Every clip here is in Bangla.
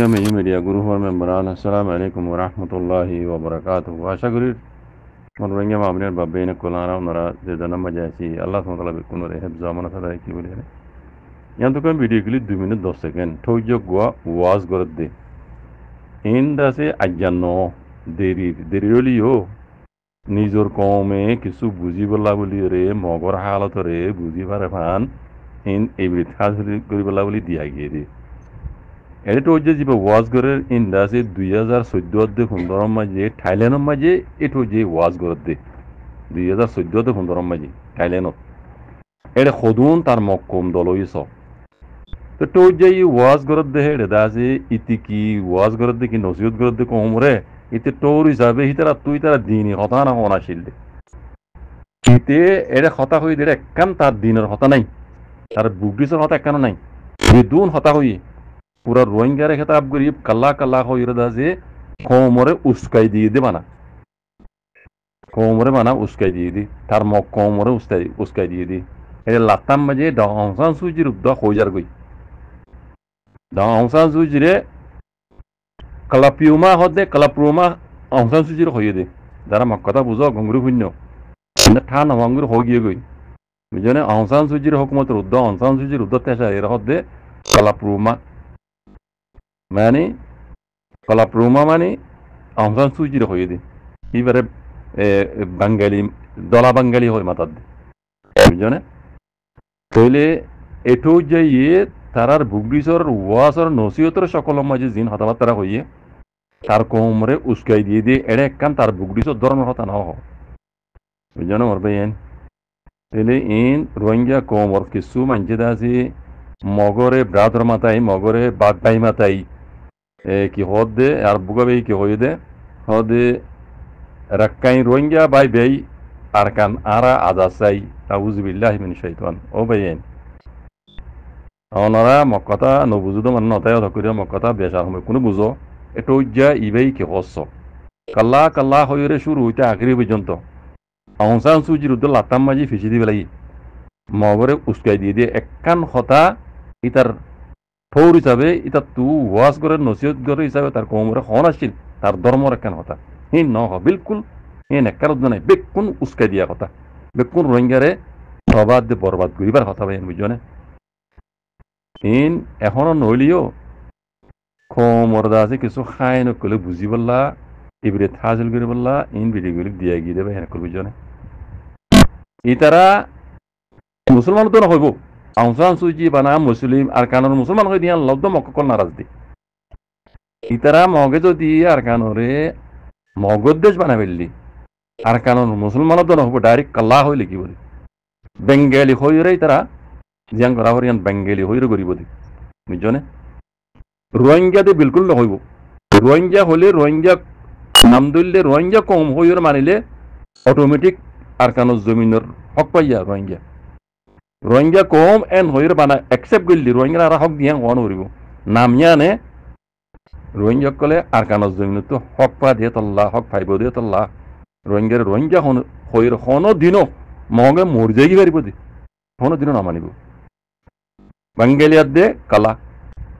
दुनिया में ही मीडिया गुरु और मैं अलैकुम वरहमतुल्लाहि व आशा करी और रंगे मामले और बब्बे ने कुलाना और नरा नम जैसी अल्लाह सुन तला यहाँ तो कहीं वीडियो के लिए दो मिनट दो सेकेंड ठोक जो गुआ वाज गुर दे इन दसे अज्ञानो देरी देरी रोली हो निजोर कौ में किसु बुझी बोला बोली रे मगर हालत रे बुझी पारे इन एवरी थाज बोली दिया गया दी এটো যে জিবে ওয়াজগরের ইন্ডাসে দুই হাজার চৈধ্যতে পোন্ধৰ মাঝে থাইলেণ্ডৰ মাঝে এইটো যে ওয়াজগৰত দে দুই হাজার চৈধ্যতে পোন্ধৰৰ মাঝে থাইলেণ্ডত এটা সদুন তার মক্কম দলই চ তো তোর যে ওয়াজগৰত দে হেডে আছে ইতি কি ওয়াজগৰত দেখি কি নসিহতগৰত দে কম রে ইতে তোর হিসাবে তারা তুই তারা দিনই হতা না কোন আসিল দে ইতে এটা হতা হই দে একখান তার দিনের হতা নাই তার বুকডিসের হতা একখানো নাই দুন হতা হইয়ে পুরা রোহিঙ্গারে খেতে আপ গরিব কাল্লা কাল্লা হয়ে রেদা যে কোমরে উস্কাই দিয়ে দি মানা কোমরে মানা উস্কাই দিয়ে দি তার মক কোমরে উস্তাই উস্কাই দিয়ে দি এই লাতাম মাঝে ডহংসান সুজির উদ্দা হয়ে যার গই ডহংসান সুজিরে কলাপিউমা হত দে কলাপুমা অংসান সুজির হয়ে দে যারা মক কথা বুঝো ঘুঙ্গুরু শূন্য ঠা নমঙ্গুর হয়ে গিয়ে গই বুঝলে অংসান সুজির হুকুমত রুদ্ধ অংসান সুজির রুদ্ধ তেসা এর হত দে কলাপুমা মানে طلب روما يعني اون سان سوجي رو هيدي يبره দলা বাঙালি হয়ে মাতার দি বুঝলে তাইলে এটো যে ইয়ে তারার ভুগলিসর ওয়াসর নসিহতর সকল মাঝে জিন হতাবাত তারা হইয়ে তার কোমরে উস্কাই দিয়ে দিয়ে এড়ে একখান তার ভুগলিসর ধর্মের হতা না হোক বুঝলেন ওর ভাই এন তাইলে এন রোহিঙ্গা কোমর কিছু মানছে দাসি মগরে ব্রাদর মাতাই মগরে বাগবাই মাতাই কি হদ দে আর বুগাবে কি হয়ে দে হদে রাক্কাই রোহিঙ্গা বাই বেই আর কান আরা আজাসাই তাউজুবিল্লাহ মিন শাইতান ও বাইন অনারা মক্কতা নবুজুদ মানে নতায় ধকরিয়া মক্কতা বেশার সময় কোনো বুঝো এটা উজ্জা ইবেই কি হস কাল্লা কাল্লা হয়ে রে শুরু হইতে আখরি পর্যন্ত আহসান সুজি উদ্দ লাতাম মাঝি ফিসি দিবে লাগি মগরে উস্কাই দিয়ে দিয়ে একখান হতা ইতার ফৌর হিসাবে ইতা তু ওয়াজ করে নসিহত করে হিসাবে তার কমরে হন আসছিল তার ধর্ম একখান কথা হি ন বিলকুল হি নেকার নাই বেকুন উস্কাই দিয়া কথা বেকুন রোহিঙ্গারে সবাদ বরবাদ করিবার কথা ভাই বুঝনে ইন এখনো নইলিও খমরদা আছে কিছু খাই নকলে বুঝি বললা এবারে থাজল করে বললা ইন বিডিগুলি দিয়া গিয়ে দেবে হেন করবি জনে ইতারা মুসলমান তো নহইব আউসান সুজি বানা মুসলিম আর কানোর মুসলমান হয়ে দিয়ে লব্ধ মকল নারাজ দি ইতারা মগে যদি আর কানরে মগর দেশ বানা ফেললি আর কানোর মুসলমানের দল হবো ডাইরেক্ট কাল্লা হইলে কি বলি বেঙ্গালি হইরে তারা জিয়াং করা হরিয়ান বেঙ্গালি হইরে করিব দি বুঝছনে রোহিঙ্গাতে বিলকুল নহইব রোহিঙ্গা হলে রোহিঙ্গা নাম ধরলে রোহিঙ্গা কম হইর মানিলে অটোমেটিক আর কানোর জমিনের হক পাইয়া রোহিঙ্গা ৰোহিংগা কম এন হৈৰ বানা একচেপ্ট কৰিলে ৰোহিংগা আৰু হক দিয়া হোৱা নৰিব নামিয়ানে ৰোহিংগাসকলে আৰকানৰ জমিনতো হক পা দিয়ে তল্লা হক ভাবিব দিয়ে তল্লা ৰোহিংগাৰ ৰোহিংগা হন হৈৰ সন দিনো মহঙে মৰি যায়গি পাৰিব দে সন দিনো নামানিব বাংগালিয়াত দে কালা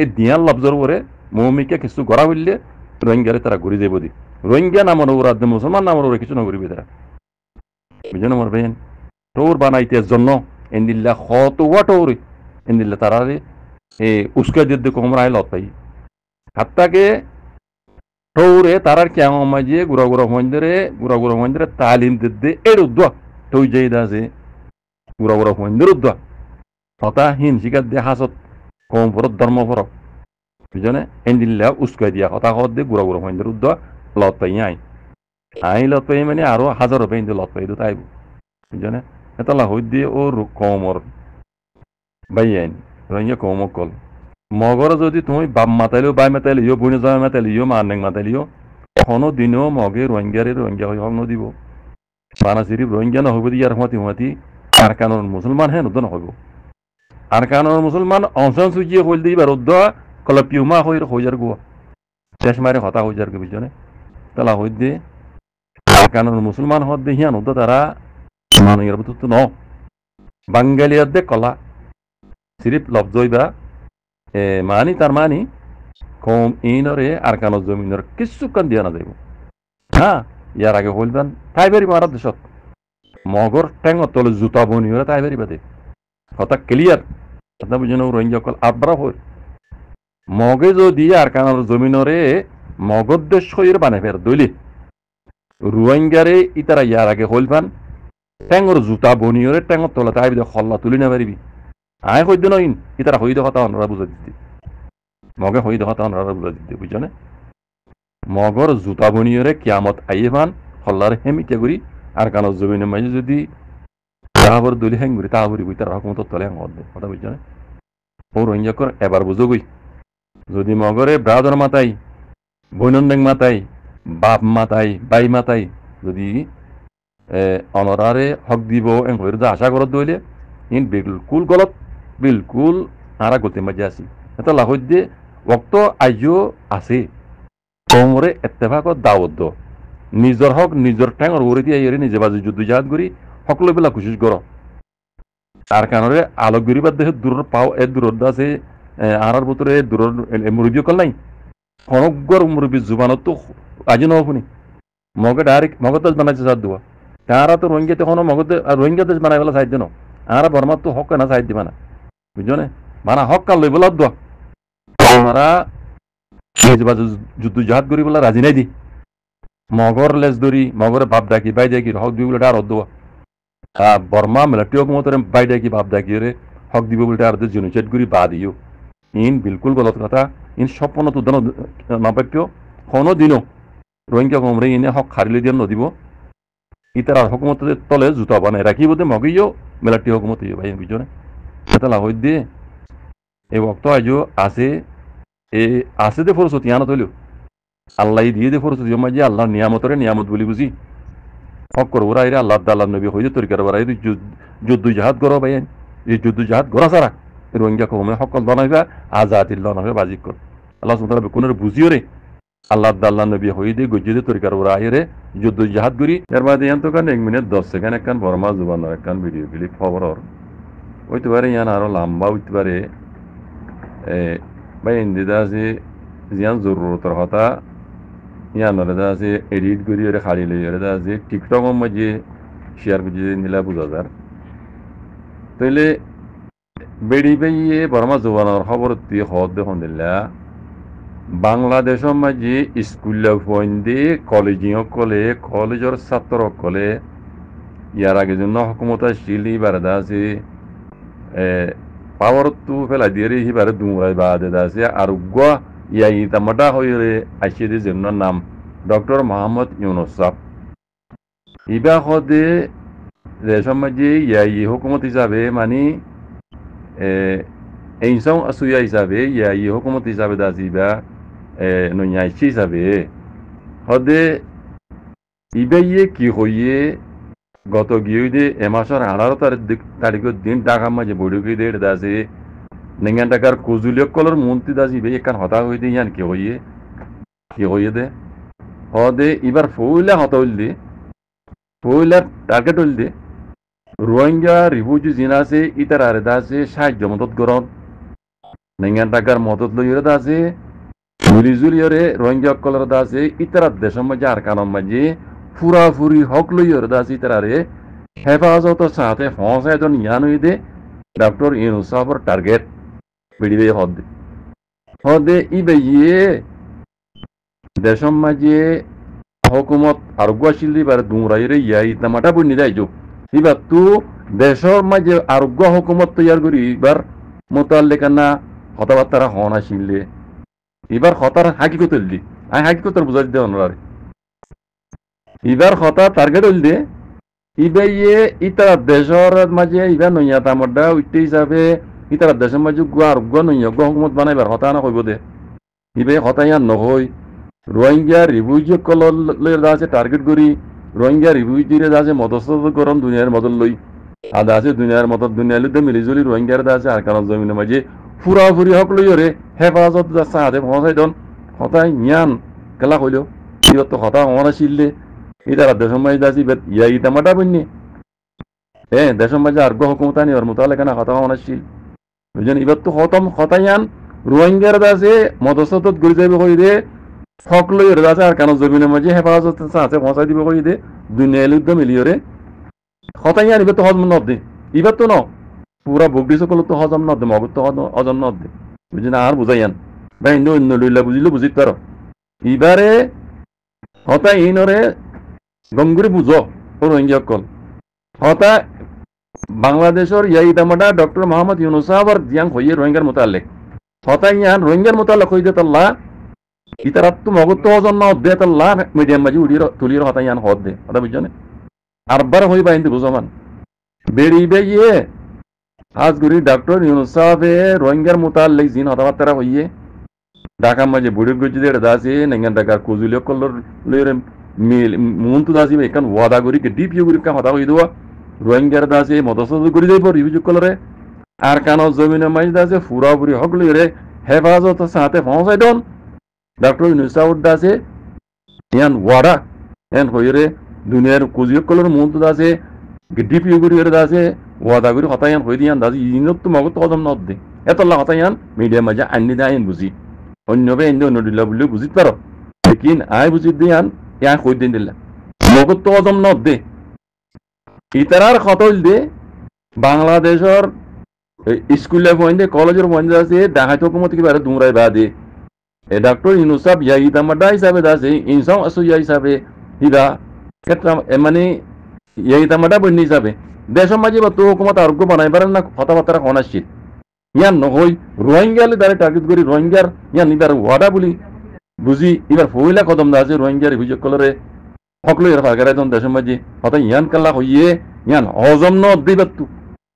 এই দিয়াৰ লফজৰ পৰে মৌমিকা কিছু গৰা বুলিলে ৰোহিংগাৰে তাৰা ঘূৰি যাব দি ৰোহিংগা নামৰ ওপৰত মুছলমান নামৰ ওপৰত কিছু নঘূৰিবি তাৰা বুজি নম্বৰ বেন তোৰ বানা এতিয়া জন্ম इंदिल्ला खौतवट और इंदिल्ला तारा रे उसका जिद्द को हमरा लौत पाई हत्ता के ठोरे तारा क्या हो मजे गुरा गुरा होंदरे गुरा गुरा होंदरे तालीम दिद्दे एडु दुआ तो जेदा से गुरा गुरा होंदरे दुआ হতা হিন শিকা দেহাসত কম ফরত ধর্ম ফরক বুঝনে এন্দিল্লা উস্কাই দিয়া হতা হত দে গুড়া গুড়া হইন্দের উদ্দ লত পাই আই আই লত পাই মানে আরো হাজারো পাই লত পাই তো তাইব বুঝনে etala হুদ্দি ও কমর বাইয়াইন রঙিয়া কমর কল মগর যদি তুমি বাপ মাতাইলেও বাই মাতাইলিও বুনে জামাই মাতাইলিও মানেক মাতাইলিও এখনো দিনেও মগে রোহিঙ্গারে রোহিঙ্গা হয়ে হক নদিব পানা শরীফ রোহিঙ্গা নহব দিয়ে আর হুঁয়াতি হুঁয়াতি আর কানোর মুসলমান হ্যাঁ নদ নহব আর মুসলমান অংশন সুজিয়ে হইল দিবা রোদ্দ কলা পিউমা হয়ে হইজার গুয়া শেষ মারে হতা হইজার গু বুঝনে তালা হই দিয়ে আর কানোর মুসলমান হত দিয়ে হিয়ান তারা 나는 여러분 뜻노 방갈리어데 콜라 সিরিফ লফজইবা এ মানি তার মানি কম ইনরে আর কানো জমিনের কিছু কান দিয়ে না যাইব হ্যাঁ ইয়ার আগে হইলবেন তাইবেরি মারা দেশত মগর ঠেঙ তলে জুতা বনি হলে তাইবেরি বাদে হঠাৎ ক্লিয়ার কথা বুঝেন রোহিঙ্গা অকল আব্রা হই মগে যদি আর কানোর জমিনরে মগর দেশ হইয়ের বানে ফের দইলি রোহিঙ্গারে ইতারা ইয়ার আগে হইলবেন টেঙৰ জোতা বনিয়ৰে টেঙৰ তলত আহিবি দে সল্লা তুলি নাপাৰিবি আই সৈদ্য নহয় ইতাৰ সহি দেখা তাৰ অনুৰা বুজাই দিছে মগে সহি দেখা তাৰ অনুৰা বুজাই দিছে বুজিছানে মগৰ জোতা বনিয়ৰে ক্যামত আহিবান সল্লাৰ হেমিতে গুৰি আৰু কাণত জুবি নামাৰি যদি তাহাবৰ দলি হেং গুৰি তাহা বুলি তাৰ হকুমতত তলে হেঙত দে কথা বুজিছানে সৌ ৰঞ্জকৰ এবাৰ বুজোগৈ যদি মগৰে ব্ৰাদৰ মাতাই ভৈনন্দেং মাতাই বাপ মাতাই বাই মাতাই যদি অনৰাৰে হক দিব এংঘৰ আশা কৰত দৌলে ইন বিলকুল গলত বিলকুল আৰা গতি মাজে আছিল এটা লাহত দিয়ে ভক্ত আজিও আছে কমৰে এতেভাগত দাৱদ্ধ নিজৰ হওক নিজৰ ঠেঙৰ উৰি দিয়া এৰি নিজে বাজি যুদ্ধজাহাত কৰি সকলোবিলাক কোচিছ কৰ তাৰ কাৰণে আলগিৰি বাদ দেহত দূৰৰ পাও এ দূৰত আছে আঁৰাৰ বতৰে দূৰৰ মুৰব্বী অকল নাই সমগ্ৰ মুৰব্বী জোবানতো আজি নহ'ব নি মগে ডাইৰেক্ট মগত বনাইছে যাত দোৱা তারা তো রোহিঙ্গাতে কোনো মগতে রোহিঙ্গাতে মানা বেলা সাহায্য ন আর বর্মার তো হক না সাহায্য মানা বুঝছো না মানা হক কাল লই বলা দোয়া যুদ্ধ জাহাজ করি বলে রাজি নাই দি মগর লেজ ধরি মগরে বাপ ডাকি বাই ডাকি হক দিব বলে আর দোয়া আর বর্মা মিলিটারি হুকুমতরে বাই ডাকি বাপ ডাকি রে হক দিব বলে আর জুনুচেট করি বা দিও ইন বিলকুল গলত কথা ইন সপন তো তুদান নাপাক্য কোনো দিনও রোহিঙ্গা কমরে ইনে হক খারিলে দিয়ে নদিব ইতারা হকুমতের তলে জুতা বানায় রাখি বোধে মগিও মেলাটি হকুমত ভাই পিছনে তালা হই দিয়ে এই ভক্ত আজও আসে এ আসে দে ফরসতি আনা তলিও আল্লাহ দিয়ে দে ফরসতি জমা যে আল্লাহ নিয়ামতরে নিয়ামত বলি বুঝি হক ওরা রাইরে আল্লাহ আল্লাহ নবী হইতে তরিকার বাড়াই যুদ্ধ জাহাত গর ভাই এই যুদ্ধ জাহাত গড়া সারা রোহিঙ্গা কমে হকল বানাইবা আজাদিল্লাহ নামে বাজিক কর আল্লাহ সুন্দর কোনের বুঝিও রে আল্লাহ আল্লাহ নবী হইদি গুজুদি তরিকার ওরাহিরে যুদ্ধ জাহাদ গুরি এর বাদে ইয়ান তো কান এক মিনিট দশ সেকেন্ড একখান বর্মা জুবানোর একখান ভিডিও ক্লিপ খবর হইতে পারে ইয়ান আরো লম্বা হইতে পারে বা ইন্দিদা আছে জিয়ান জরুরতর হতা ইয়ান দা আছে এডিট করি ওরে খালি লই দা আছে টিকটক মধ্যে শেয়ার করে নিলা বুঝা যার তাইলে বেড়ি বেড়িয়ে বর্মা জুবানোর খবর তুই হদ দেখুন দিল্লা বাংলাদেশৰ মাজি স্কুলীয়া ভুৱন্দী কলেজিঙসকলে কলেজৰ ছাত্ৰসকলে ইয়াৰ আগে যোন সকমত আছিল ইবাৰ এটা আছে পাৱাৰটো পেলাই দিয়ে সিবাৰে দুমৰাই বা দাদা আছে আৰু গ ইয়াই তামাটা হৈ আছে দে যোন নাম ডক্টৰ মহম্মদ ইউনচাফ ইবাসদে ৰেচম মাজি ইয়াই হুকুমত হিচাপে মানি এইচং আছুয়া হিচাপে ইয়াই হুকুমত হিচাপে দাজিবা no nyaichi hisabe hode ইবেইয়ে কি হইয়ে গত গিয়ে এ মাসের আঠারো তারিখের দিন ঢাকা মাঝে বৈঠকি দেড় দাসে নিঙ্গান টাকার কজুলিয়ক কলর মন্ত্রী দাস ইবে এখান হতা হইতে ইয়ান কি হইয়ে কি হইয়ে দে হদে এবার ফৌলা হতা হইলি ফৌলা টার্গেট হইলি রোহিঙ্গা রিফিউজি আছে ইতার আরে দাসে সাহায্য মদত গরণ নিঙ্গান টাকার মদত মিলিজুলিয়রে রোহিঙ্গাসকলৰ দাসে ইতাৰাত দেশৰ মাজে কানম মাজে ফুৰা ফুৰি সকলোৰে দাস ইতাৰাৰে হেফাজতৰ চাহাতে ফঁচ এজন ইয়ান হৈ দে ডক্টৰ ইউনুছাফৰ টাৰ্গেট বিডিবে হদ হদে ই বেয়ে দেশৰ মাজে হকুমত আৰোগ্য আছিল বাৰ দুমৰাইৰে ইয়াৰ ইটামাটা বুনি যায় যোগ ইবাৰতো দেশৰ মাজে আৰোগ্য হকুমত তৈয়াৰ কৰি ইবাৰ মোতালেকানা কথাবাৰ্তা হন আছিলে এবার হতার হাকিকত হইল দি আমি হাকিকত বুঝাই দিতে অনলারে এবার হতা টার্গেট হইল দে ইবে ইয়ে ইতারা দেশর মাঝে ইবা নইয়া তামড্ডা উঠতে হিসাবে ইতারা দেশের মাঝে গুয়া আর নইয়া গুয়া হুকুমত বানাইবার হতা না কইব দে ইবে হতা ইয়ার নহই রোহিঙ্গা রিফিউজি কললে আছে টার্গেট করি রোহিঙ্গা আছে মদস্থ করম দুনিয়ার মদত লই আদা আছে দুনিয়ার মদত দুনিয়ার লুদ্ধে মিলিজুলি রোহিঙ্গার আছে আর কারণ জমিনের মাঝে ফুৰাফুৰি সকলোৰে হেফাজত চাহাদে মহাচাইদন সদায় জ্ঞান গেলা কৰিলেও সিহঁতক সদায় মনে চিল্লে ইটা দেশমাই দাসি বেত ইয়া ইটা মাটা পিন্নি এ দেশমাই যে আর্গ হকুমতা নি ওর মোতালে কেনা সদায় মনে চিল বুঝলেন এবার তো খতম খতাইয়ান রোহিঙ্গার দাসে মদস্তত ঘুরে যাবে কই দে সকলে ওর দাসে আর কেন জমিনের মাঝে হেফাজত আছে পৌঁছাই দিব কই দে দুনিয়া এলুদ্দ মিলিয়রে খতাইয়ান এবার তো হজম নব দে এবার তো ন পুরা বগরি সকল তো হজম নদে মগজ তো হজম নদে বুঝি না আর বুঝাইয়ান ভাই ইন্দু অন্য লইলে বুঝিলে বুঝি তার ইবারে হতা ইনরে গঙ্গুরি বুঝো রোহিঙ্গি অকল হতা বাংলাদেশের ইয়াই দামাডা ডক্টর মোহাম্মদ ইউনুস আবার দিয়াং হইয়ে রোহিঙ্গার মোতালেক হতা ইয়ান রোহিঙ্গার মোতালেক হইতে তাল্লা ইতারাত তো মগজ তো হজম দে তাল্লা মিডিয়াম মাঝি উড়িয়ে তুলির হতা ইয়ান হদ দে কথা বুঝছো আরবার হইবা ইন্দু বুঝমান বেড়িবে ইয়ে আজগুড়ি ডাক্তার ইউনুস সাহাবে রোহিঙ্গার মোতাল্লিক জিন হতাবার্তারা হইয়ে ঢাকা মাঝে বুড়ির গজ্জিদে দাসি নেঙ্গান ঢাকার কুজুলিও কল্লোর লইর মিল মুন্তু দাসি একান ওয়াদা করি ডিপ ইউগুরি কান হতা হই দেওয়া রোহিঙ্গার দাসি মদসদ করি যাইব রিভিউ কলরে আর কান জমিনে মাঝ দাসে ফুরাবুরি হক লইরে হেফাজত সাথে পৌঁছাই দন ডাক্তার ইউনুস সাউদ দাসে ইয়ান ওয়াদা এন হইরে দুনিয়ার কুজিও কল্লোর মুন্তু দাসে গিডিপ ইগুরি এর ওয়াদা গুরি হতায়ান হই দিয়ান তো মগত কদম নত দে এতলা হতায়ান মিডিয়া মাজা আন্নি আইন বুঝি অন্য বে অন্য দিলা বলে বুঝিত পারো লেকিন আই বুঝি দিয়ান ইয়া কই দিন দিলা মগত তো কদম নত দে ইতারার খতল দে বাংলাদেশর স্কুল পয়েন্টে কলেজের পয়েন্টে আছে ডাকাই হকুমত কিবারে দুমরাই বাদে এ ডাক্তার ইনুসাব ইয়া ইতামাডা হিসাবে দাসে ইনসাম আসু ইয়া হিসাবে ইদা মানে ইয়াইতামাটা বন্য হিসাবে দেশের মাঝে বা তো হুকুমত আরোগ্য বানাই পারেন না কথাবার্তা অনাশ্চিত ইয়ান নহই রোহিঙ্গালে দ্বারা টার্গেট করি রোহিঙ্গার ইয়ান ইবার ওয়াডা বুলি বুঝি ইবার ফইলা কদম দা আছে রোহিঙ্গার অভিযোগ কলরে সকলো ইয়ার ফাগারে জন দেশের মাঝে হতা ইয়ান কাল্লা হইয়ে ইয়ান হজম ন দিবার তু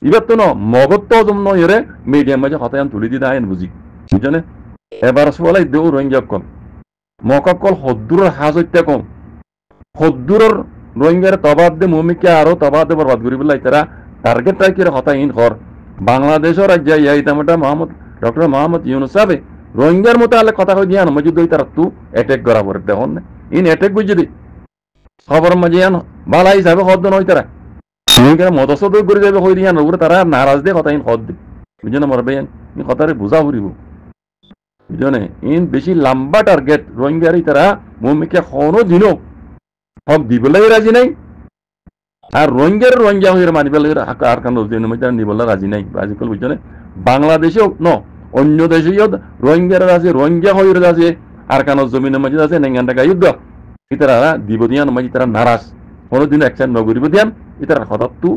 ইবার তো ন মগত্ব অজম ন ইরে মিডিয়াম মাঝে হতা ইয়ান তুলি দি দা আইন বুঝি বুঝনে এবার সোয়ালাই দেও রোহিঙ্গা কল মকক কল হদ্দুরের হাজ হত্যা কম হদ্দুরের রোহিঙ্গার তবাদ দে মমিকে আরো তবাদ বরবাদ করি পেলাই তারা টার্গেট রাখি হতা ইন হর বাংলাদেশের রাজ্য ইয়া ইতামটা মোহাম্মদ ডক্টর মোহাম্মদ ইউনুস সাহেব রোহিঙ্গার মতো আলে কথা কই দিয়ান মজুদ দই তারা তু অ্যাটেক করা পরে দেখুন ইন অ্যাটেক বুঝি দি খবর মাঝে ইয়ান বালা হিসাবে হদ নই তারা রোহিঙ্গার মদসদ করে যাবে হই দিয়ান উপরে তারা নারাজ দে কথা ইন হদ দি বুঝেন মরবে ইয়ান ইন কথারে বুঝা হরিব বুঝনে ইন বেশি লম্বা টার্গেট রোহিঙ্গারই তারা ভূমিকা কোনো দিনও হক দিবলাই রাজি নাই আর রোহিঙ্গার রোহিঙ্গা হয়ে মানি পেলে আর কান মধ্যে নিবলা রাজি নাই আজিকাল বুঝছো না বাংলাদেশেও ন অন্য দেশে রোহিঙ্গারা আছে রোহিঙ্গা হয়ে আছে আর কান জমি মধ্যে আছে নেঙ্গান টাকা যুদ্ধ ইতারা দিব দিয়ান মাঝে তারা নারাজ কোনোদিন একসাথে নগরিব দিয়ান ইতারা হঠাৎ তু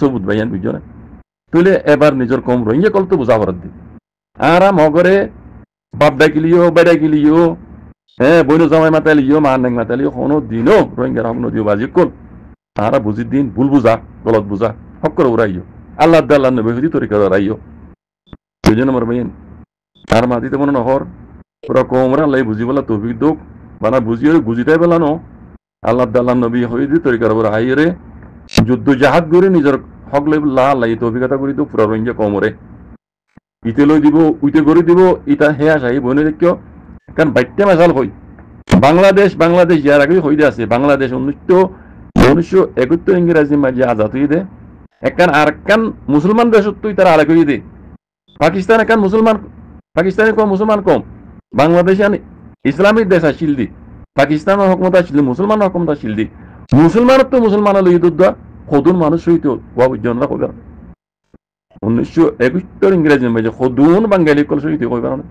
সব উদ্ভাইয়ান বুঝছো না তুলে এবার নিজের কম রোহিঙ্গা কল তো বোঝা ভরত দি আর মগরে বাপ ডাকিলিও বেড়া গিলিও হে বইনো জামাই মাতালি ইয় মা নেং মাতালি কোনো দিন অ রোহিঙ্গার হক নদী বাজি কোন তাহারা বুঝি দিন ভুল বুঝা গলত বুঝা হক করে উড়াই আল্লাহ আল্লাহ নবী হুজি তরিকা দাঁড়াই দুই নম্বর মেইন তার মাতি তো কোনো নহর পুরা কোমরা লাই বুঝি বলা তফিক দুঃখ বানা বুঝি ওই বুঝিতাই বেলা ন আল্লাহ আল্লাহ নবী হুজি তরিকা রব রাহাই রে যুদ্ধ জাহাজ গরি নিজের হক লাই লা লাই তফিকতা করি দুঃখ পুরা রোহিঙ্গা কোমরে ইতে লই দিব উইতে গড়ি দিব ইটা হে আসাই বোনের কেউ কারণ বাইতে মেশাল হই বাংলাদেশ বাংলাদেশ যার আগে হইতে আছে বাংলাদেশ উনিশশো উনিশশো একাত্তর ইংরেজি মাঝে আজাদ হইতে একখান আর একখান মুসলমান দেশত্বই তারা আলাগ হইতে পাকিস্তান একখান মুসলমান পাকিস্তানে কম মুসলমান কম বাংলাদেশ ইসলামিক দেশ আসিল দি পাকিস্তানের হকমত আসিল মুসলমান হকমত আসিল দি মুসলমানের তো মুসলমান ঈদ উদ্দা সদুন মানুষ হইতে ওয়াবুজ্জনরা কইবার উনিশশো একাত্তর ইংরেজি মাঝে সদুন বাঙালি কল সহিত কইবার না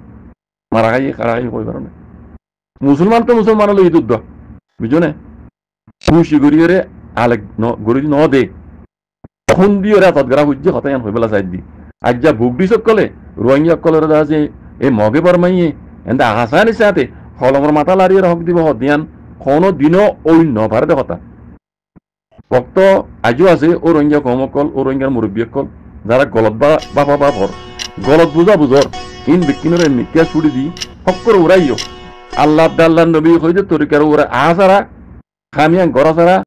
মাৰা খাই কাৰা খাই কৈ পাৰোঁ মুছলমানটো মুছলমানৰ লৈ যুদ্ধ বুজনে খুচি গৰিয়েৰে আলেক ন গৰি ন দে খুন্দি ৰে তৎগৰা সূৰ্য সতায়ন হৈ পেলাই চাই দি আজ্যা ভোগদিছক ক'লে ৰোহিঙীসকলৰ দা আছে এই মগে বৰমাইয়ে এনে আশা নিছে সিহঁতে হলঙৰ মাতা লাৰিয়ে হওক দিব সদিয়ান কোনো দিন অন্য ভাৰতে কথা ভক্ত আজিও আছে ঔৰংগীয় কমসকল ঔৰংগীয়াৰ মুৰব্বীসকল যাৰা গলত বা বাপা বাপৰ গলত বুজা বুজৰ কিন বিকিনরে নিকিয়া ছুড়ি দি হক্কর উড়াইও আল্লাহ আল্লাহ নবী হয়ে যে তরিকার উড়া আ সারা খামিয়া গড়া সারা